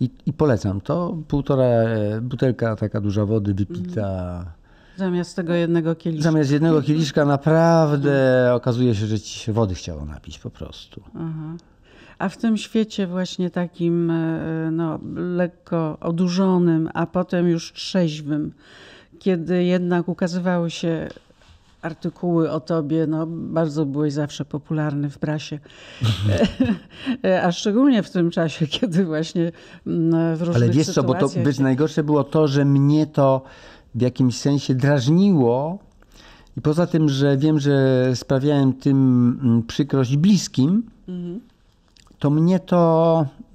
I, i polecam to. Półtora e, butelka taka duża wody wypita. Mm. Zamiast tego jednego kieliszka. Zamiast jednego kieliszka naprawdę okazuje się, że ci się wody chciało napić po prostu. Aha. A w tym świecie właśnie takim e, no, lekko odurzonym, a potem już trzeźwym, kiedy jednak ukazywały się artykuły o tobie, no bardzo byłeś zawsze popularny w prasie. Mhm. A szczególnie w tym czasie, kiedy właśnie mm, w różnych Ale wiesz co, bo to być najgorsze było to, że mnie to w jakimś sensie drażniło i poza tym, że wiem, że sprawiałem tym mm, przykrość bliskim, mhm. to mnie to